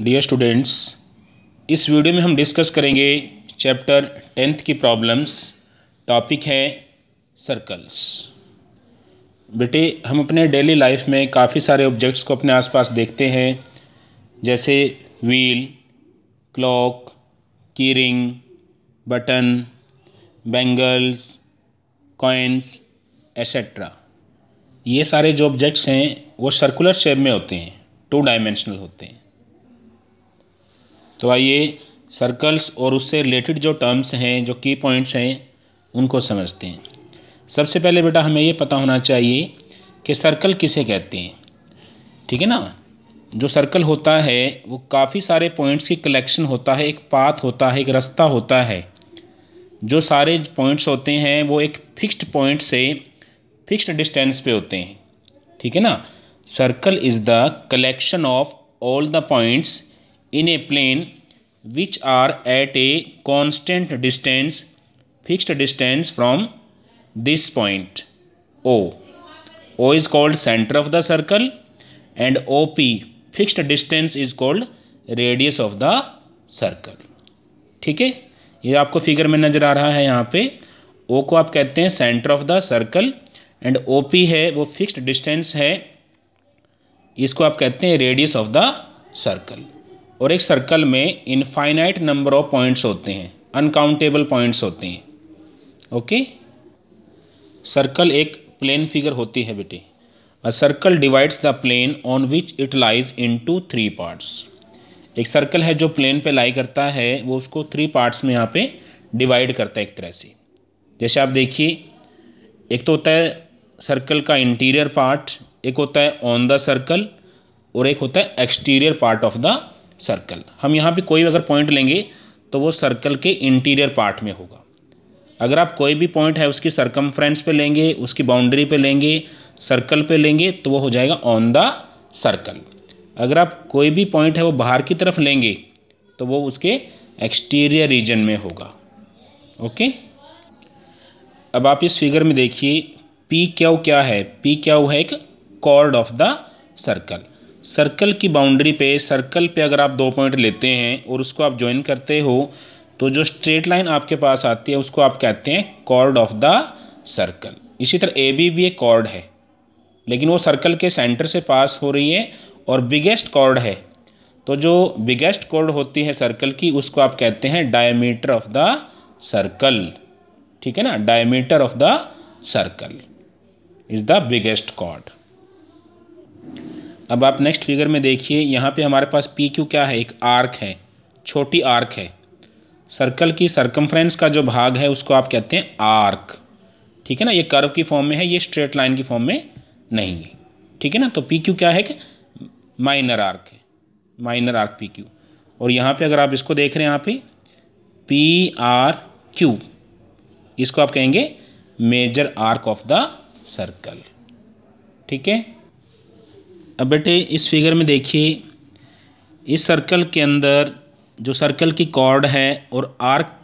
dear students इस video में हम डिस्कस करेंगे चैप्टर टेंथ की प्रॉब्लम्स टॉपिक है सर्कल्स बेटे हम अपने डेली लाइफ में काफ़ी सारे ऑब्जेक्ट्स को अपने आसपास देखते हैं जैसे व्हील क्लॉक की ring button bangles coins etcetera ये सारे जो ऑब्जेक्ट्स हैं वो सर्कुलर शेप में होते हैं टू डायमेंशनल होते हैं तो आइए सर्कल्स और उससे रिलेटेड जो टर्म्स हैं जो की पॉइंट्स हैं उनको समझते हैं सबसे पहले बेटा हमें ये पता होना चाहिए कि सर्कल किसे कहते हैं ठीक है ना जो सर्कल होता है वो काफ़ी सारे पॉइंट्स की कलेक्शन होता है एक पाथ होता है एक रास्ता होता है जो सारे पॉइंट्स होते हैं वो एक फिक्स्ड पॉइंट से फिक्स्ड डिस्टेंस पे होते हैं ठीक है ना circle is the collection of all the points in a plane which are at a constant distance fixed distance from this point O O is called centre of the circle and O P fixed distance is called radius of the circle ठीक है ये आपको figure में नजर आ रहा है यहाँ पे ओ को आप कहते हैं centre of the circle and O P है वो फिक्स्ड डिस्टेंस है इसको आप कहते हैं रेडियस ऑफ द सर्कल और एक सर्कल में इनफाइनाइट नंबर ऑफ पॉइंट्स होते हैं अनकाउंटेबल पॉइंट्स होते हैं ओके सर्कल एक प्लेन फिगर होती है बेटे a circle divides the plane on which it lies into three parts एक सर्कल है जो प्लेन पे लाई करता है वो उसको थ्री पार्ट्स में यहाँ पे डिवाइड करता है एक तरह से जैसे आप देखिए एक तो होता है सर्कल का इंटीरियर पार्ट एक होता है ऑन द सर्कल और एक होता है exterior part of the circle हम यहाँ पे कोई अगर पॉइंट लेंगे तो वो सर्कल के इंटीरियर पार्ट में होगा अगर आप कोई भी पॉइंट है उसकी सर्कम पे लेंगे उसकी बाउंड्री पे लेंगे सर्कल पे लेंगे तो वो हो जाएगा ऑन द सर्कल अगर आप कोई भी पॉइंट है वो बाहर की तरफ लेंगे तो वो उसके एक्सटीरियर रीजन में होगा ओके अब आप इस फिगर में देखिए पी क्यू क्या है पी क्यू है एक chord of the circle circle की बाउंड्री पे सर्कल पे अगर आप दो पॉइंट लेते हैं और उसको आप ज्वाइन करते हो तो जो स्ट्रेट लाइन आपके पास आती है उसको आप कहते हैं कॉर्ड ऑफ द सर्कल इसी तरह ए बी भी एक कॉर्ड है लेकिन वो सर्कल के सेंटर से पास हो रही है और बिगेस्ट कॉर्ड है तो जो बिगेस्ट कॉर्ड होती है सर्कल की उसको आप कहते हैं डायमीटर ऑफ द सर्कल ठीक है ना diameter of the circle is the biggest chord अब आप नेक्स्ट फिगर में देखिए यहाँ पे हमारे पास पी क्यू क्या है एक आर्क है छोटी आर्क है सर्कल की सर्कम्फ्रेंस का जो भाग है उसको आप कहते हैं आर्क ठीक है ना ये कर्व की फॉर्म में है ये स्ट्रेट लाइन की फॉर्म में नहीं है ठीक है ना तो पी क्यू क्या है कि माइनर आर्क है माइनर आर्क पी क्यू और यहाँ पे अगर आप इसको देख रहे हैं यहाँ पे पी आर क्यू इसको आप कहेंगे major arc of the circle ठीक है अब बेटे इस फिगर में देखिए इस सर्कल के अंदर जो सर्कल की कॉर्ड है और आर्क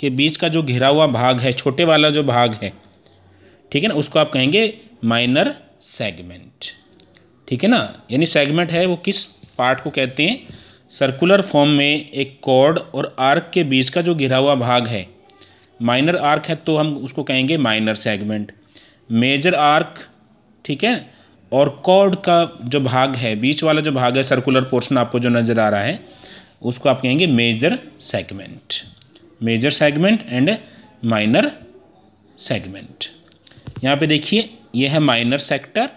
के बीच का जो घिरा हुआ भाग है छोटे वाला जो भाग है ठीक है ना उसको आप कहेंगे माइनर सेगमेंट ठीक है ना यानी सेगमेंट है वो किस पार्ट को कहते हैं सर्कुलर फॉर्म में एक कॉर्ड और आर्क के बीच का जो घिरा हुआ भाग है माइनर आर्क है तो हम उसको कहेंगे माइनर सेगमेंट मेजर आर्क ठीक है और कॉर्ड का जो भाग है बीच वाला जो भाग है सर्कुलर पोर्शन आपको जो नज़र आ रहा है उसको आप कहेंगे major segment major segment and minor segment यहाँ पे देखिए ये है माइनर सेक्टर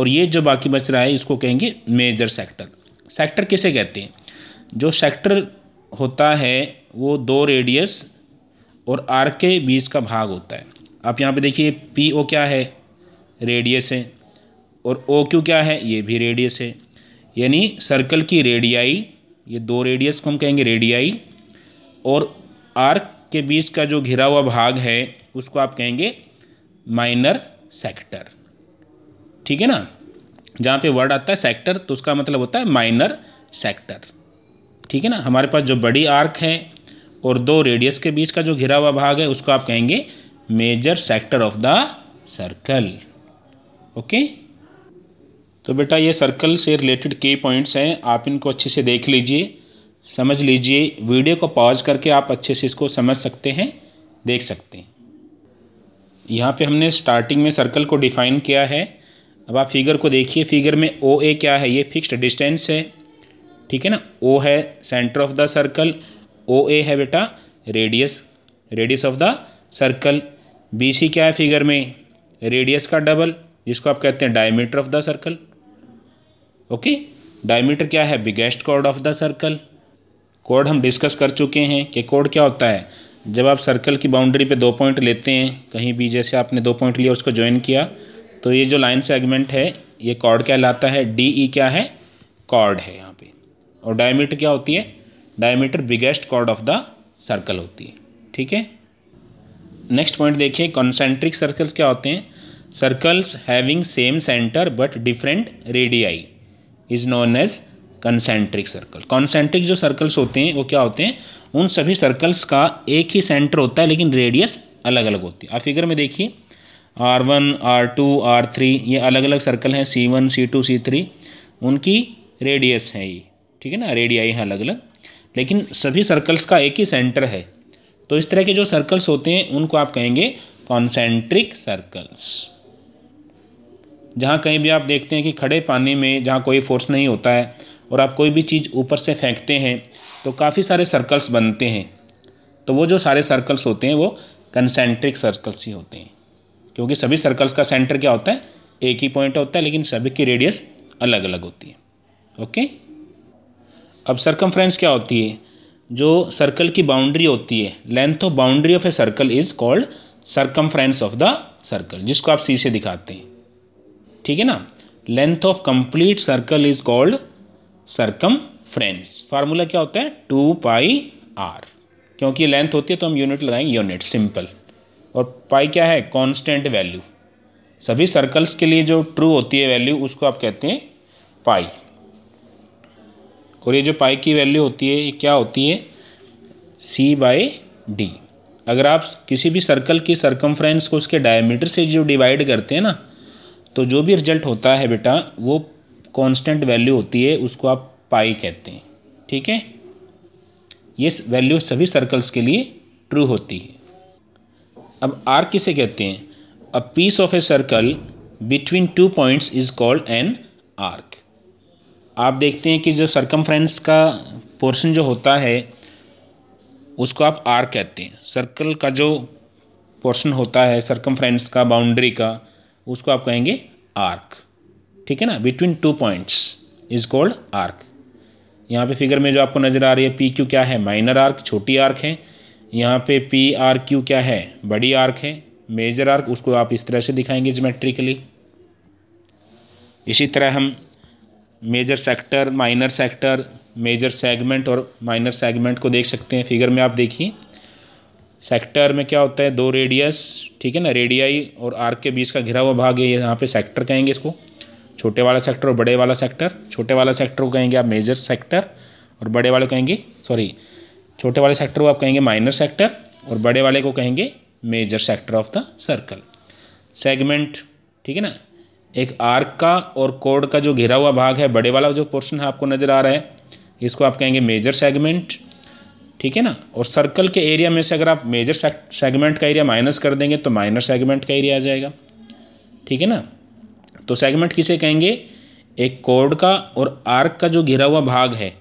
और ये जो बाकी बच रहा है इसको कहेंगे मेजर सेक्टर सेक्टर किसे कहते हैं जो सेक्टर होता है वो दो रेडियस और आर के बीच का भाग होता है आप यहाँ पे देखिए पी ओ क्या है रेडियस है और ओ क्यू क्या है ये भी रेडियस है यानी सर्कल की रेडियाई ये दो रेडियस को हम कहेंगे रेडियाई और आर्क के बीच का जो घिरा हुआ भाग है उसको आप कहेंगे माइनर सेक्टर ठीक है ना जहाँ पे वर्ड आता है सेक्टर तो उसका मतलब होता है माइनर सेक्टर ठीक है ना हमारे पास जो बड़ी आर्क है और दो रेडियस के बीच का जो घिरा हुआ भाग है उसको आप कहेंगे major sector of the circle okay तो बेटा ये सर्कल से रिलेटेड के पॉइंट्स हैं आप इनको अच्छे से देख लीजिए समझ लीजिए वीडियो को पॉज करके आप अच्छे से इसको समझ सकते हैं देख सकते हैं यहाँ पे हमने स्टार्टिंग में सर्कल को डिफाइन किया है अब आप फिगर को देखिए फिगर में ओ ए क्या है ये फिक्स्ड डिस्टेंस है ठीक है ना ओ है centre of the circle O A है बेटा radius radius of the circle B C क्या है फिगर में रेडियस का डबल जिसको आप कहते हैं diameter of the circle okay diameter क्या है biggest chord of the circle chord हम डिस्कस कर चुके हैं कि कॉर्ड क्या होता है जब आप सर्कल की बाउंड्री पे दो पॉइंट लेते हैं कहीं भी जैसे आपने दो पॉइंट लिया उसको ज्वाइन किया तो ये जो लाइन सेगमेंट है ये कॉर्ड कहलाता है डी ई e क्या है कॉर्ड है यहाँ पे और डायमीटर क्या होती है diameter biggest chord of the circle होती है ठीक है नेक्स्ट पॉइंट देखिए कॉन्सेंट्रिक सर्कल्स क्या होते हैं circles having same centre but different radii is known as concentric circle concentric जो सर्कल्स होते हैं वो क्या होते हैं उन सभी सर्कल्स का एक ही सेंटर होता है लेकिन रेडियस अलग अलग होती है आप फिगर में देखिए R one R two R three ये अलग अलग सर्कल हैं C one C two C three उनकी रेडियस है ये ठीक है ना रेडियाई हैं अलग अलग लेकिन सभी सर्कल्स का एक ही सेंटर है तो इस तरह के जो सर्कल्स होते हैं उनको आप कहेंगे कॉन्सेंट्रिक सर्कल्स जहाँ कहीं भी आप देखते हैं कि खड़े पानी में जहाँ कोई फोर्स नहीं होता है और आप कोई भी चीज़ ऊपर से फेंकते हैं तो काफ़ी सारे सर्कल्स बनते हैं तो वो जो सारे सर्कल्स होते हैं वो कंसेंट्रिक सर्कल्स ही होते हैं क्योंकि सभी सर्कल्स का सेंटर क्या होता है एक ही पॉइंट होता है लेकिन सभी की रेडियस अलग अलग होती है ओके अब सर्कमफ्रेंस क्या होती है जो सर्कल की बाउंड्री होती है length of boundary of a circle is called circumference of the circle जिसको आप सी से दिखाते हैं ठीक है ना length of complete circle is called circumference formula क्या होता है टू पाई आर क्योंकि लेंथ होती है तो हम यूनिट लगाएंगे यूनिट सिंपल और पाई क्या है कांस्टेंट वैल्यू सभी सर्कल्स के लिए जो ट्रू होती है वैल्यू उसको आप कहते हैं पाई और ये जो पाई की वैल्यू होती है ये क्या होती है सी बाई डी अगर आप किसी भी सर्कल की सर्कम को उसके डायमीटर से जो डिवाइड करते हैं ना तो जो भी रिजल्ट होता है बेटा वो कांस्टेंट वैल्यू होती है उसको आप पाई कहते हैं ठीक है ये वैल्यू सभी सर्कल्स के लिए ट्रू होती है अब आर किसे कहते हैं a piece of a circle between two points is called an arc आप देखते हैं कि जो सर्कमफ्रेंस का पोर्शन जो होता है उसको आप आर्क कहते हैं सर्कल का जो पोर्शन होता है सर्कमफ्रेंस का बाउंड्री का उसको आप कहेंगे आर्क ठीक है ना between two points is called arc यहाँ पे फिगर में जो आपको नज़र आ रही है पी क्यू क्या है माइनर आर्क छोटी आर्क है यहाँ पे पी आर क्यू क्या है बड़ी आर्क है मेजर आर्क उसको आप इस तरह से दिखाएंगे जोमेट्रिकली इसी तरह हम major sector minor sector major segment और माइनर सेगमेंट को देख सकते हैं फिगर में आप देखिए सेक्टर में क्या होता है दो रेडियस ठीक है ना रेडियाई और आर्क के बीच का घिरा हुआ भाग है यहाँ पे सेक्टर कहेंगे इसको छोटे वाला सेक्टर और बड़े वाला सेक्टर छोटे वाला सेक्टर को कहेंगे आप मेजर सेक्टर और बड़े वाले कहेंगे सॉरी छोटे वाले सेक्टर को आप कहेंगे माइनर सेक्टर और बड़े वाले को कहेंगे major sector of the circle segment ठीक है ना एक आर्क का और कोड का जो घिरा हुआ भाग है बड़े वाला जो पोर्शन है आपको नज़र आ रहा है इसको आप कहेंगे मेजर सेगमेंट ठीक है ना और सर्कल के एरिया में से अगर आप मेजर सेगमेंट का एरिया माइनस कर देंगे तो माइनर सेगमेंट का एरिया आ जाएगा ठीक है ना तो सेगमेंट किसे कहेंगे एक कोड का और आर्क का जो घिरा हुआ भाग है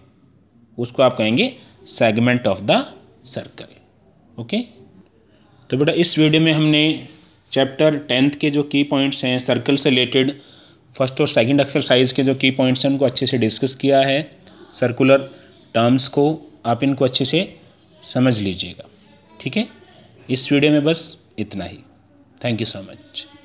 उसको आप कहेंगे segment of the circle okay तो बेटा इस वीडियो में हमने चैप्टर टेंथ के जो की पॉइंट्स हैं सर्कल से रिलेटेड फर्स्ट और सेकंड एक्सरसाइज के जो की पॉइंट्स हैं उनको अच्छे से डिस्कस किया है सर्कुलर टर्म्स को आप इनको अच्छे से समझ लीजिएगा ठीक है इस वीडियो में बस इतना ही थैंक यू सो मच